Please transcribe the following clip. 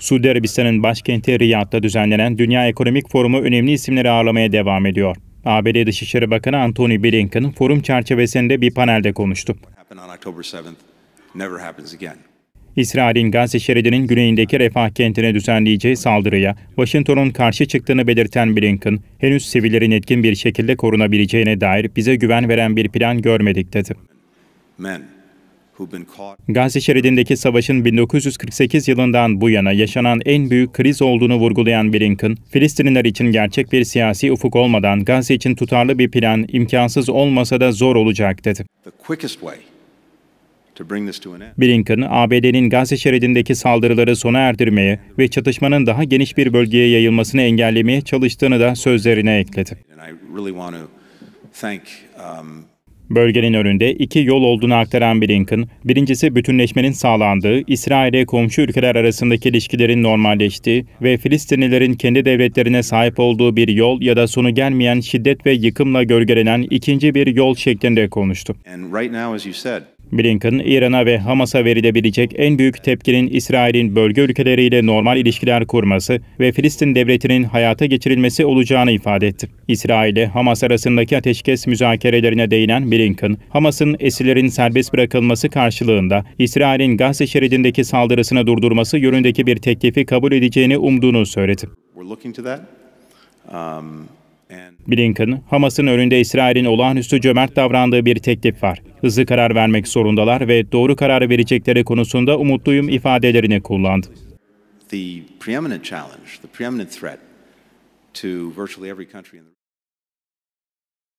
Suudi Arabistan'ın başkenti Riyad'da düzenlenen Dünya Ekonomik Forumu önemli isimleri ağırlamaya devam ediyor. ABD Dışişleri Bakanı Antony Blinken forum çerçevesinde bir panelde konuştu. İsrail'in Gazze şeridinin güneyindeki Refah kentine düzenleyeceği saldırıya Washington'un karşı çıktığını belirten Blinken, henüz sivillerin etkin bir şekilde korunabileceğine dair bize güven veren bir plan görmedik dedi. Men. Gazze şeridindeki savaşın 1948 yılından bu yana yaşanan en büyük kriz olduğunu vurgulayan Blinken, Filistinliler için gerçek bir siyasi ufuk olmadan Gazze için tutarlı bir plan imkansız olmasa da zor olacak dedi. Blinken, ABD'nin Gazze şeridindeki saldırıları sona erdirmeye ve çatışmanın daha geniş bir bölgeye yayılmasını engellemeye çalıştığını da sözlerine ekledi. Bölgenin önünde iki yol olduğunu aktaran Blinken, birincisi bütünleşmenin sağlandığı, İsrail'e komşu ülkeler arasındaki ilişkilerin normalleştiği ve Filistinlilerin kendi devletlerine sahip olduğu bir yol ya da sonu gelmeyen şiddet ve yıkımla gölgelenen ikinci bir yol şeklinde konuştu. Blinken, İran'a ve Hamas'a verilebilecek en büyük tepkinin İsrail'in bölge ülkeleriyle normal ilişkiler kurması ve Filistin devletinin hayata geçirilmesi olacağını ifade etti. İsrail ile Hamas arasındaki ateşkes müzakerelerine değinen Blinken, Hamas'ın esirlerin serbest bırakılması karşılığında İsrail'in Gazze şeridindeki saldırısını durdurması yönündeki bir teklifi kabul edeceğini umduğunu söyledi. Blinken, Hamas'ın önünde İsrail'in olağanüstü cömert davrandığı bir teklif var. Hızlı karar vermek zorundalar ve doğru kararı verecekleri konusunda umutluyum ifadelerini kullandı. The preeminent challenge, the preeminent threat to virtually every country in the